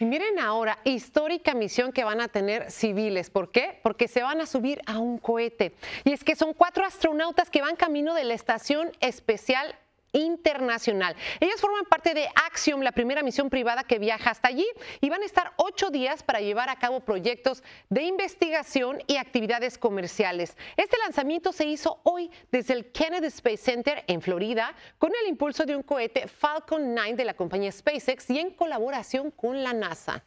Y miren ahora, histórica misión que van a tener civiles. ¿Por qué? Porque se van a subir a un cohete. Y es que son cuatro astronautas que van camino de la Estación Especial internacional. Ellas forman parte de Axiom, la primera misión privada que viaja hasta allí, y van a estar ocho días para llevar a cabo proyectos de investigación y actividades comerciales. Este lanzamiento se hizo hoy desde el Kennedy Space Center en Florida con el impulso de un cohete Falcon 9 de la compañía SpaceX y en colaboración con la NASA.